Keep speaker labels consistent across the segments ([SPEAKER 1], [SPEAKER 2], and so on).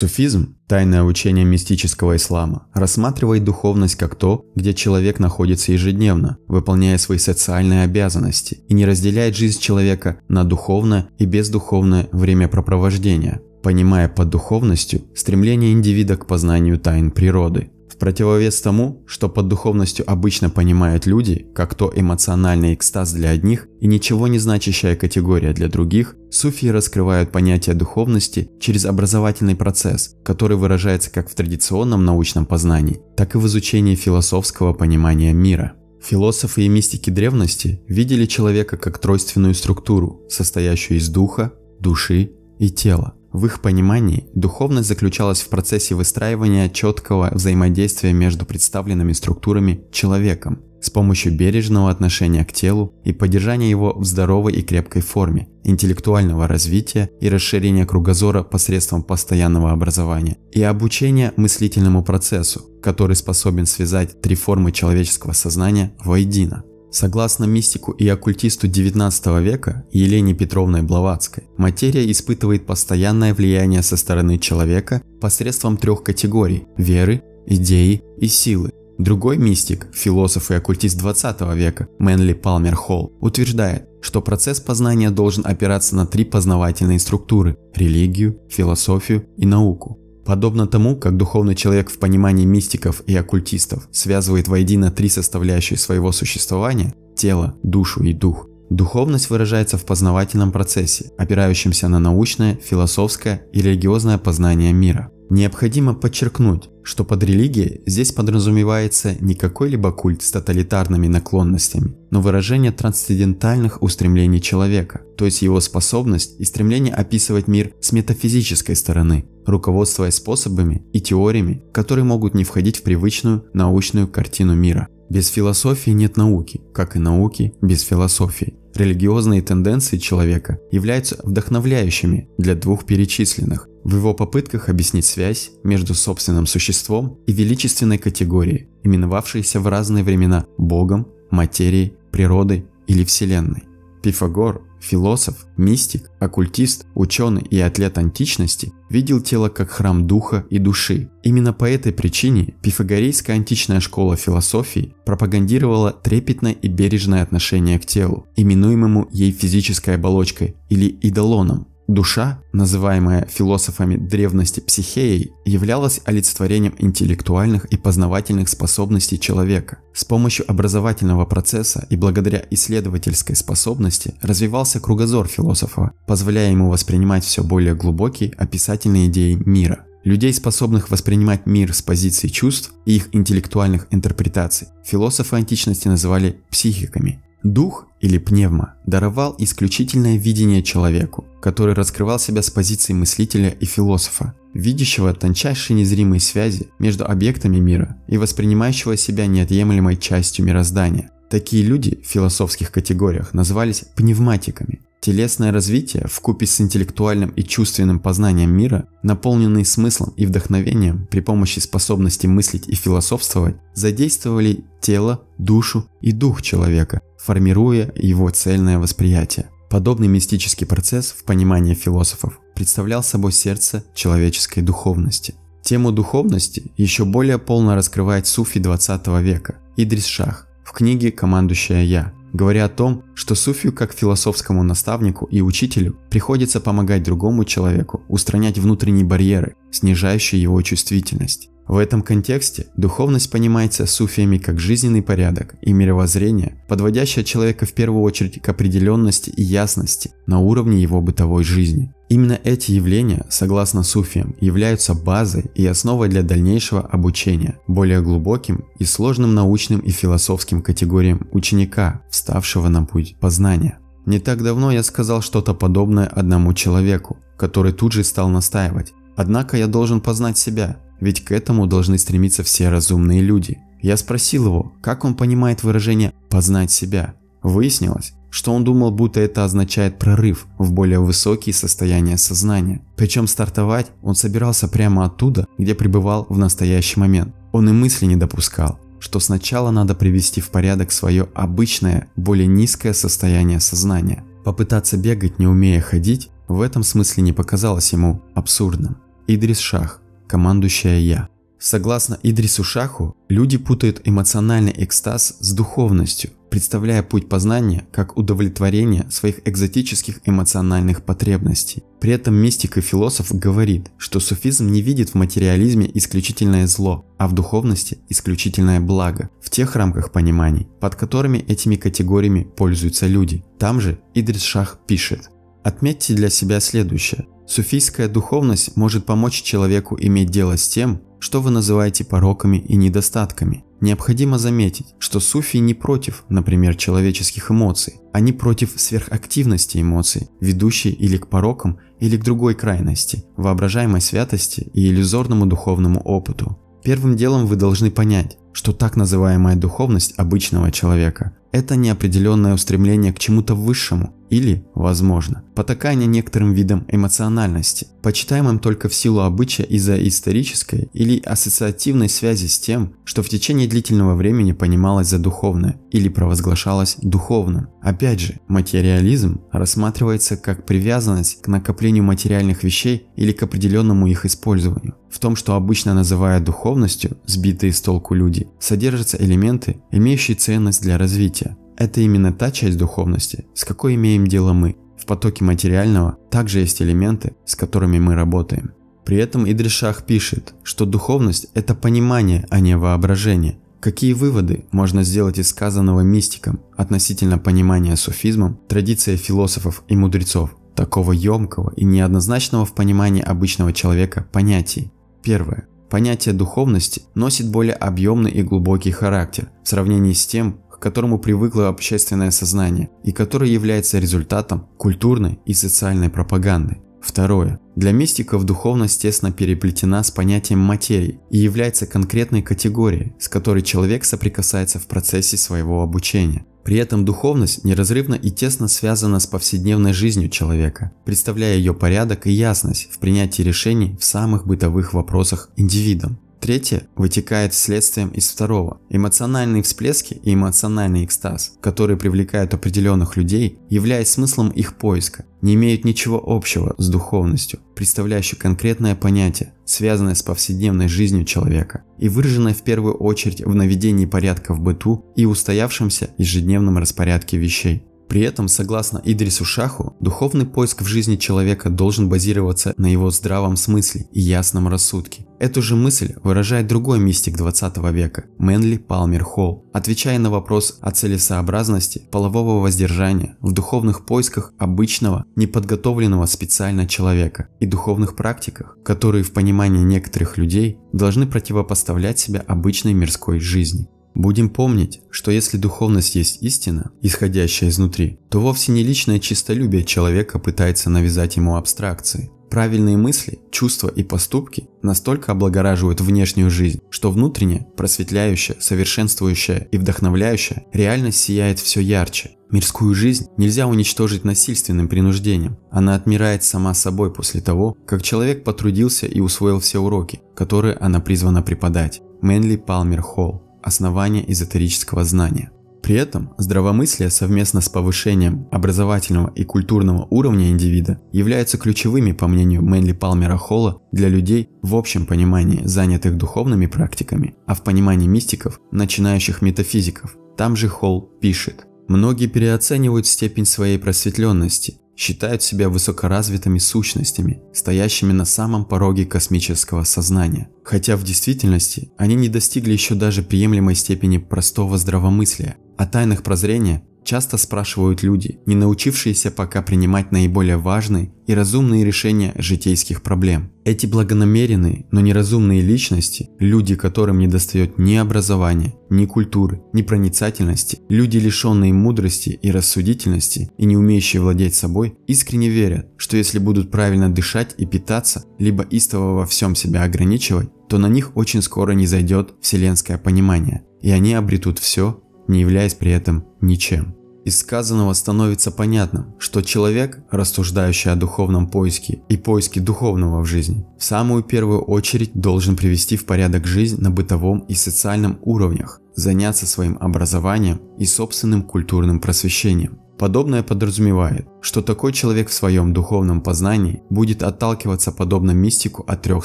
[SPEAKER 1] Суфизм, тайное учение мистического ислама, рассматривает духовность как то, где человек находится ежедневно, выполняя свои социальные обязанности, и не разделяет жизнь человека на духовное и бездуховное времяпрепровождение, понимая под духовностью стремление индивида к познанию тайн природы – противовес тому, что под духовностью обычно понимают люди, как то эмоциональный экстаз для одних и ничего не значащая категория для других, суфии раскрывают понятие духовности через образовательный процесс, который выражается как в традиционном научном познании, так и в изучении философского понимания мира. Философы и мистики древности видели человека как тройственную структуру, состоящую из духа, души и тела. В их понимании духовность заключалась в процессе выстраивания четкого взаимодействия между представленными структурами человеком с помощью бережного отношения к телу и поддержания его в здоровой и крепкой форме, интеллектуального развития и расширения кругозора посредством постоянного образования и обучения мыслительному процессу, который способен связать три формы человеческого сознания воедино. Согласно мистику и оккультисту XIX века Елене Петровной Блаватской, материя испытывает постоянное влияние со стороны человека посредством трех категорий – веры, идеи и силы. Другой мистик, философ и оккультист XX века Мэнли Палмер Холл утверждает, что процесс познания должен опираться на три познавательные структуры – религию, философию и науку. Подобно тому, как духовный человек в понимании мистиков и оккультистов связывает воедино три составляющие своего существования – тело, душу и дух – Духовность выражается в познавательном процессе, опирающемся на научное, философское и религиозное познание мира. Необходимо подчеркнуть, что под религией здесь подразумевается не какой-либо культ с тоталитарными наклонностями, но выражение трансцендентальных устремлений человека, то есть его способность и стремление описывать мир с метафизической стороны, руководствуясь способами и теориями, которые могут не входить в привычную научную картину мира. Без философии нет науки, как и науки без философии. Религиозные тенденции человека являются вдохновляющими для двух перечисленных в его попытках объяснить связь между собственным существом и величественной категорией, именовавшейся в разные времена Богом, материей, природой или Вселенной. Пифагор Философ, мистик, оккультист, ученый и атлет античности видел тело как храм духа и души. Именно по этой причине пифагорейская античная школа философии пропагандировала трепетное и бережное отношение к телу, именуемому ей физической оболочкой или идолоном. Душа, называемая философами древности психеей, являлась олицетворением интеллектуальных и познавательных способностей человека. С помощью образовательного процесса и благодаря исследовательской способности развивался кругозор философа, позволяя ему воспринимать все более глубокие описательные идеи мира. Людей, способных воспринимать мир с позиции чувств и их интеллектуальных интерпретаций, философы античности называли психиками. Дух или пневма даровал исключительное видение человеку, который раскрывал себя с позиции мыслителя и философа, видящего тончайшие незримые связи между объектами мира и воспринимающего себя неотъемлемой частью мироздания. Такие люди в философских категориях назывались пневматиками, Телесное развитие в купе с интеллектуальным и чувственным познанием мира, наполненные смыслом и вдохновением при помощи способности мыслить и философствовать, задействовали тело, душу и дух человека, формируя его цельное восприятие. Подобный мистический процесс в понимании философов представлял собой сердце человеческой духовности. Тему духовности еще более полно раскрывает суфи 20 века Идрис Шах в книге «Командующая Я», говоря о том, что суфию как философскому наставнику и учителю приходится помогать другому человеку устранять внутренние барьеры, снижающие его чувствительность. В этом контексте духовность понимается суфиями как жизненный порядок и мировоззрение, подводящее человека в первую очередь к определенности и ясности на уровне его бытовой жизни. Именно эти явления, согласно суфиям, являются базой и основой для дальнейшего обучения, более глубоким и сложным научным и философским категориям ученика, вставшего на путь познания. Не так давно я сказал что-то подобное одному человеку, который тут же стал настаивать. Однако я должен познать себя, ведь к этому должны стремиться все разумные люди. Я спросил его, как он понимает выражение «познать себя». Выяснилось, что он думал, будто это означает прорыв в более высокие состояния сознания. Причем стартовать он собирался прямо оттуда, где пребывал в настоящий момент. Он и мысли не допускал, что сначала надо привести в порядок свое обычное, более низкое состояние сознания. Попытаться бегать, не умея ходить, в этом смысле не показалось ему абсурдным. Идрис Шах, командующая я. Согласно Идрису Шаху, люди путают эмоциональный экстаз с духовностью, представляя путь познания как удовлетворение своих экзотических эмоциональных потребностей. При этом мистик и философ говорит, что суфизм не видит в материализме исключительное зло, а в духовности исключительное благо, в тех рамках пониманий, под которыми этими категориями пользуются люди. Там же Идрис Шах пишет. Отметьте для себя следующее. Суфийская духовность может помочь человеку иметь дело с тем, что вы называете пороками и недостатками. Необходимо заметить, что суфии не против, например, человеческих эмоций, они против сверхактивности эмоций, ведущей или к порокам, или к другой крайности, воображаемой святости и иллюзорному духовному опыту. Первым делом вы должны понять, что так называемая духовность обычного человека – это неопределенное устремление к чему-то высшему, или возможно. Потакание некоторым видам эмоциональности, почитаемым только в силу обычая из-за исторической или ассоциативной связи с тем, что в течение длительного времени понималось за духовное или провозглашалось духовным. Опять же, материализм рассматривается как привязанность к накоплению материальных вещей или к определенному их использованию. В том, что обычно называют духовностью, сбитые с толку люди, содержатся элементы, имеющие ценность для развития, это именно та часть духовности, с какой имеем дело мы. В потоке материального также есть элементы, с которыми мы работаем. При этом Идришах пишет, что духовность – это понимание, а не воображение. Какие выводы можно сделать из сказанного мистиком относительно понимания суфизмом традиции философов и мудрецов, такого емкого и неоднозначного в понимании обычного человека понятий? Первое. Понятие духовности носит более объемный и глубокий характер в сравнении с тем, к которому привыкло общественное сознание и который является результатом культурной и социальной пропаганды. Второе. Для мистиков духовность тесно переплетена с понятием материи и является конкретной категорией, с которой человек соприкасается в процессе своего обучения. При этом духовность неразрывно и тесно связана с повседневной жизнью человека, представляя ее порядок и ясность в принятии решений в самых бытовых вопросах индивидом. Третье вытекает следствием из второго. Эмоциональные всплески и эмоциональный экстаз, которые привлекают определенных людей, являясь смыслом их поиска, не имеют ничего общего с духовностью, представляющей конкретное понятие, связанное с повседневной жизнью человека и выраженное в первую очередь в наведении порядка в быту и устоявшемся ежедневном распорядке вещей. При этом, согласно Идрису Шаху, духовный поиск в жизни человека должен базироваться на его здравом смысле и ясном рассудке. Эту же мысль выражает другой мистик 20 века – Мэнли Палмер Холл, отвечая на вопрос о целесообразности полового воздержания в духовных поисках обычного, неподготовленного специально человека и духовных практиках, которые в понимании некоторых людей должны противопоставлять себя обычной мирской жизни. Будем помнить, что если духовность есть истина, исходящая изнутри, то вовсе не личное чистолюбие человека пытается навязать ему абстракции. Правильные мысли, чувства и поступки настолько облагораживают внешнюю жизнь, что внутренняя, просветляющая, совершенствующая и вдохновляющая реальность сияет все ярче. Мирскую жизнь нельзя уничтожить насильственным принуждением. Она отмирает сама собой после того, как человек потрудился и усвоил все уроки, которые она призвана преподать. Мэнли Палмер Холл основания эзотерического знания. При этом здравомыслие совместно с повышением образовательного и культурного уровня индивида являются ключевыми, по мнению Мэнли Палмера Холла, для людей в общем понимании, занятых духовными практиками, а в понимании мистиков, начинающих метафизиков. Там же Холл пишет. Многие переоценивают степень своей просветленности, считают себя высокоразвитыми сущностями, стоящими на самом пороге космического сознания. Хотя в действительности они не достигли еще даже приемлемой степени простого здравомыслия, а тайных прозрения часто спрашивают люди, не научившиеся пока принимать наиболее важные и разумные решения житейских проблем. Эти благонамеренные, но неразумные личности, люди, которым не достает ни образования, ни культуры, ни проницательности, люди, лишенные мудрости и рассудительности и не умеющие владеть собой, искренне верят, что если будут правильно дышать и питаться, либо истово во всем себя ограничивать, то на них очень скоро не зайдет вселенское понимание, и они обретут все, не являясь при этом ничем. Из сказанного становится понятным, что человек, рассуждающий о духовном поиске и поиске духовного в жизни, в самую первую очередь должен привести в порядок жизнь на бытовом и социальном уровнях, заняться своим образованием и собственным культурным просвещением. Подобное подразумевает, что такой человек в своем духовном познании будет отталкиваться подобно мистику от трех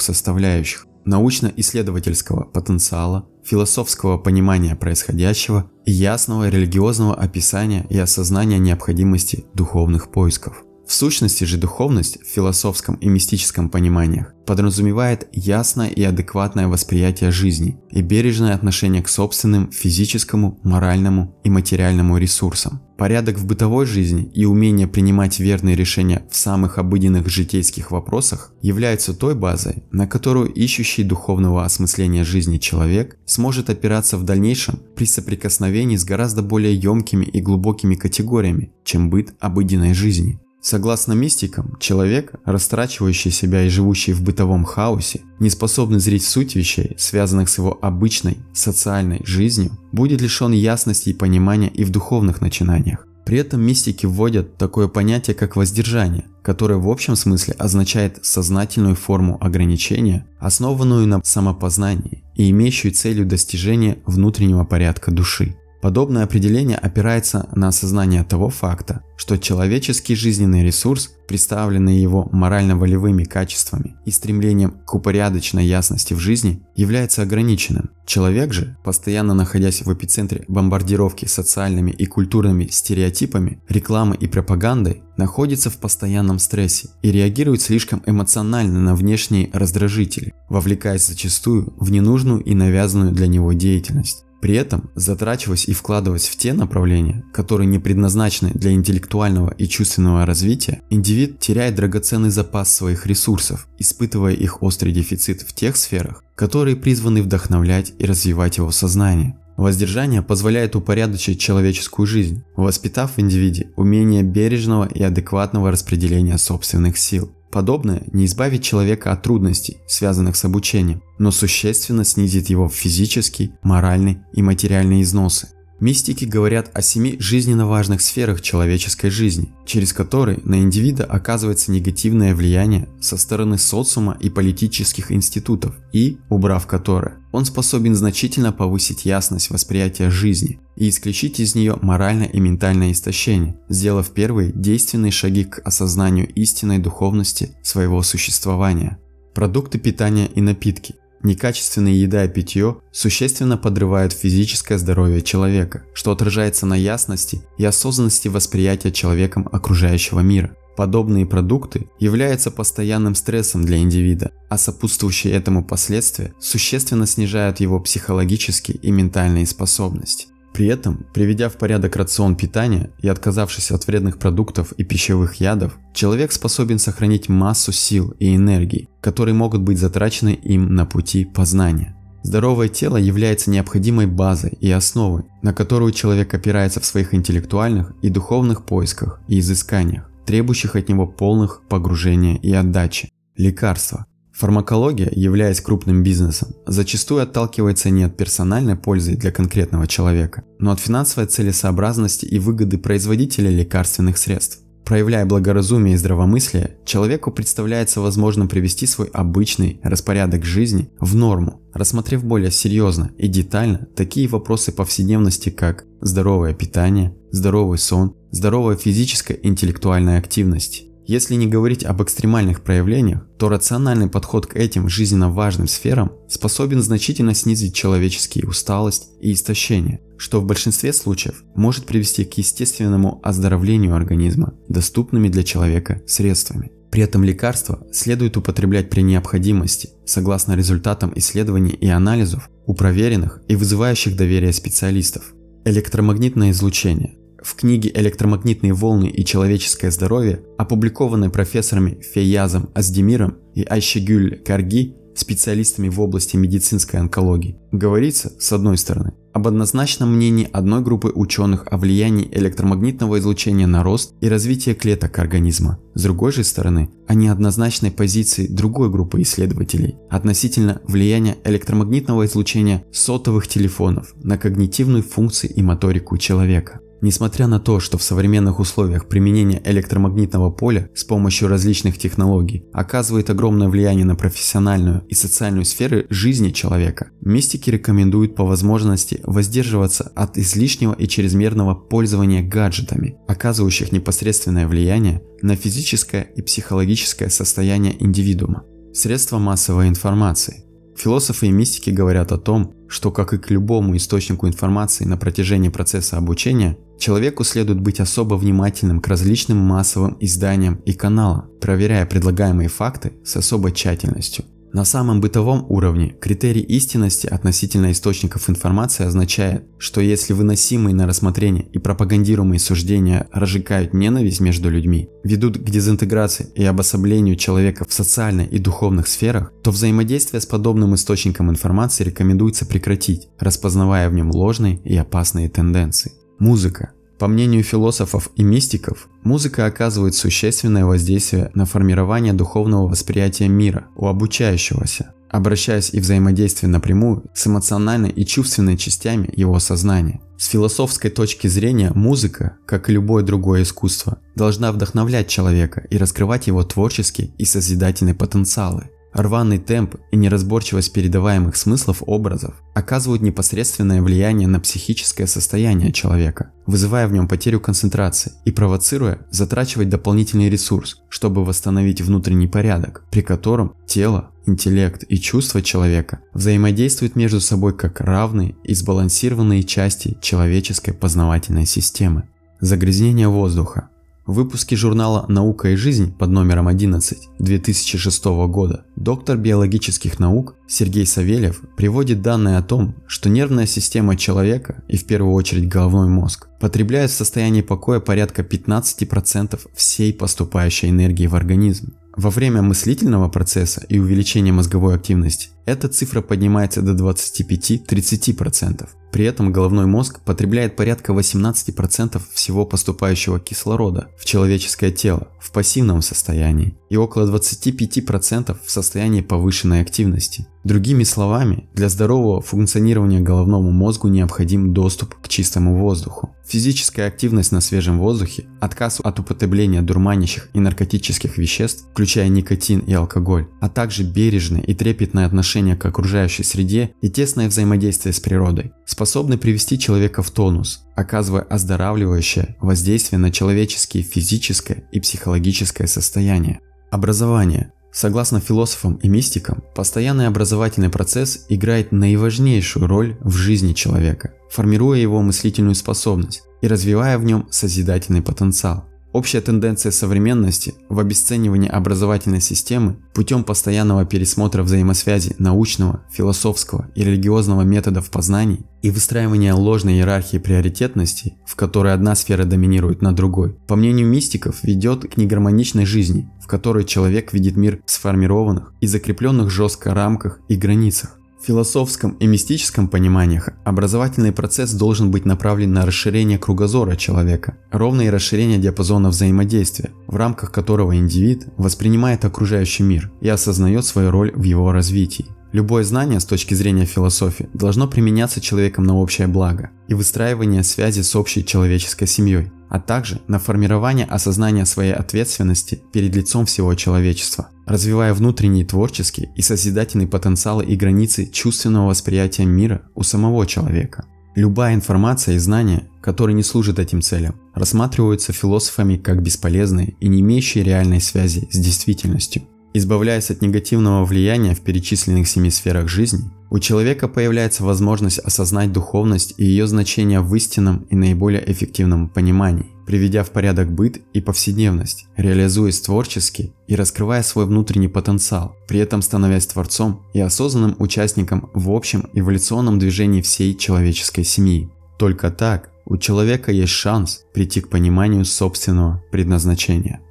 [SPEAKER 1] составляющих научно-исследовательского потенциала, философского понимания происходящего и ясного религиозного описания и осознания необходимости духовных поисков. В сущности же духовность в философском и мистическом пониманиях подразумевает ясное и адекватное восприятие жизни и бережное отношение к собственным физическому, моральному и материальному ресурсам, Порядок в бытовой жизни и умение принимать верные решения в самых обыденных житейских вопросах являются той базой, на которую ищущий духовного осмысления жизни человек сможет опираться в дальнейшем при соприкосновении с гораздо более емкими и глубокими категориями, чем быт обыденной жизни. Согласно мистикам, человек, растрачивающий себя и живущий в бытовом хаосе, не способный зрить суть вещей, связанных с его обычной социальной жизнью, будет лишен ясности и понимания и в духовных начинаниях. При этом мистики вводят такое понятие, как воздержание, которое в общем смысле означает сознательную форму ограничения, основанную на самопознании и имеющую целью достижения внутреннего порядка души. Подобное определение опирается на осознание того факта, что человеческий жизненный ресурс, представленный его морально-волевыми качествами и стремлением к упорядоченной ясности в жизни, является ограниченным. Человек же, постоянно находясь в эпицентре бомбардировки социальными и культурными стереотипами, рекламы и пропагандой, находится в постоянном стрессе и реагирует слишком эмоционально на внешние раздражители, вовлекаясь зачастую в ненужную и навязанную для него деятельность. При этом затрачиваясь и вкладываясь в те направления, которые не предназначены для интеллектуального и чувственного развития, индивид теряет драгоценный запас своих ресурсов, испытывая их острый дефицит в тех сферах, которые призваны вдохновлять и развивать его сознание. Воздержание позволяет упорядочить человеческую жизнь, воспитав в индивиде умение бережного и адекватного распределения собственных сил. Подобное не избавит человека от трудностей, связанных с обучением, но существенно снизит его физический, моральный и материальный износы. Мистики говорят о семи жизненно важных сферах человеческой жизни, через которые на индивида оказывается негативное влияние со стороны социума и политических институтов, и, убрав которое, он способен значительно повысить ясность восприятия жизни и исключить из нее моральное и ментальное истощение, сделав первые действенные шаги к осознанию истинной духовности своего существования. Продукты питания и напитки. Некачественная еда и питье существенно подрывают физическое здоровье человека, что отражается на ясности и осознанности восприятия человеком окружающего мира. Подобные продукты являются постоянным стрессом для индивида, а сопутствующие этому последствия существенно снижают его психологические и ментальные способности. При этом, приведя в порядок рацион питания и отказавшись от вредных продуктов и пищевых ядов, человек способен сохранить массу сил и энергии, которые могут быть затрачены им на пути познания. Здоровое тело является необходимой базой и основой, на которую человек опирается в своих интеллектуальных и духовных поисках и изысканиях, требующих от него полных погружения и отдачи. Лекарства, Фармакология, являясь крупным бизнесом, зачастую отталкивается не от персональной пользы для конкретного человека, но от финансовой целесообразности и выгоды производителя лекарственных средств. Проявляя благоразумие и здравомыслие, человеку представляется возможным привести свой обычный распорядок жизни в норму, рассмотрев более серьезно и детально такие вопросы повседневности, как здоровое питание, здоровый сон, здоровая физическая и интеллектуальная активность, если не говорить об экстремальных проявлениях, то рациональный подход к этим жизненно важным сферам способен значительно снизить человеческие усталость и истощение, что в большинстве случаев может привести к естественному оздоровлению организма доступными для человека средствами. При этом лекарства следует употреблять при необходимости, согласно результатам исследований и анализов у проверенных и вызывающих доверие специалистов. Электромагнитное излучение – в книге «Электромагнитные волны и человеческое здоровье», опубликованной профессорами Феязом Аздемиром и Айшегюль Карги, специалистами в области медицинской онкологии, говорится, с одной стороны, об однозначном мнении одной группы ученых о влиянии электромагнитного излучения на рост и развитие клеток организма, с другой же стороны, о неоднозначной позиции другой группы исследователей относительно влияния электромагнитного излучения сотовых телефонов на когнитивную функцию и моторику человека. Несмотря на то, что в современных условиях применение электромагнитного поля с помощью различных технологий оказывает огромное влияние на профессиональную и социальную сферы жизни человека, мистики рекомендуют по возможности воздерживаться от излишнего и чрезмерного пользования гаджетами, оказывающих непосредственное влияние на физическое и психологическое состояние индивидуума. Средства массовой информации. Философы и мистики говорят о том, что, как и к любому источнику информации на протяжении процесса обучения, Человеку следует быть особо внимательным к различным массовым изданиям и каналам, проверяя предлагаемые факты с особой тщательностью. На самом бытовом уровне критерий истинности относительно источников информации означает, что если выносимые на рассмотрение и пропагандируемые суждения разжигают ненависть между людьми, ведут к дезинтеграции и обособлению человека в социальной и духовных сферах, то взаимодействие с подобным источником информации рекомендуется прекратить, распознавая в нем ложные и опасные тенденции. Музыка. По мнению философов и мистиков, музыка оказывает существенное воздействие на формирование духовного восприятия мира у обучающегося, обращаясь и взаимодействуя напрямую с эмоциональной и чувственной частями его сознания. С философской точки зрения музыка, как и любое другое искусство, должна вдохновлять человека и раскрывать его творческие и созидательные потенциалы. Рваный темп и неразборчивость передаваемых смыслов образов оказывают непосредственное влияние на психическое состояние человека, вызывая в нем потерю концентрации и провоцируя затрачивать дополнительный ресурс, чтобы восстановить внутренний порядок, при котором тело, интеллект и чувства человека взаимодействуют между собой как равные и сбалансированные части человеческой познавательной системы. Загрязнение воздуха – в выпуске журнала «Наука и жизнь» под номером 11 2006 года доктор биологических наук Сергей Савельев приводит данные о том, что нервная система человека и в первую очередь головной мозг потребляет в состоянии покоя порядка 15% всей поступающей энергии в организм. Во время мыслительного процесса и увеличения мозговой активности эта цифра поднимается до 25-30%. При этом головной мозг потребляет порядка 18% всего поступающего кислорода в человеческое тело в пассивном состоянии и около 25% в состоянии повышенной активности. Другими словами, для здорового функционирования головному мозгу необходим доступ к чистому воздуху. Физическая активность на свежем воздухе, отказ от употребления дурманящих и наркотических веществ, включая никотин и алкоголь, а также бережное и трепетное отношение отношение к окружающей среде и тесное взаимодействие с природой способны привести человека в тонус, оказывая оздоравливающее воздействие на человеческие физическое и психологическое состояние. Образование. Согласно философам и мистикам, постоянный образовательный процесс играет наиважнейшую роль в жизни человека, формируя его мыслительную способность и развивая в нем созидательный потенциал. Общая тенденция современности в обесценивании образовательной системы путем постоянного пересмотра взаимосвязи научного, философского и религиозного методов познаний и выстраивания ложной иерархии приоритетности, в которой одна сфера доминирует над другой, по мнению мистиков, ведет к негармоничной жизни, в которой человек видит мир в сформированных и закрепленных жестко рамках и границах. В философском и мистическом пониманиях образовательный процесс должен быть направлен на расширение кругозора человека, ровное расширение диапазона взаимодействия, в рамках которого индивид воспринимает окружающий мир и осознает свою роль в его развитии. Любое знание с точки зрения философии должно применяться человеком на общее благо и выстраивание связи с общей человеческой семьей, а также на формирование осознания своей ответственности перед лицом всего человечества, развивая внутренние творческие и созидательные потенциалы и границы чувственного восприятия мира у самого человека. Любая информация и знания, которые не служат этим целям, рассматриваются философами как бесполезные и не имеющие реальной связи с действительностью – Избавляясь от негативного влияния в перечисленных семи сферах жизни, у человека появляется возможность осознать духовность и ее значение в истинном и наиболее эффективном понимании, приведя в порядок быт и повседневность, реализуясь творчески и раскрывая свой внутренний потенциал, при этом становясь творцом и осознанным участником в общем эволюционном движении всей человеческой семьи. Только так у человека есть шанс прийти к пониманию собственного предназначения.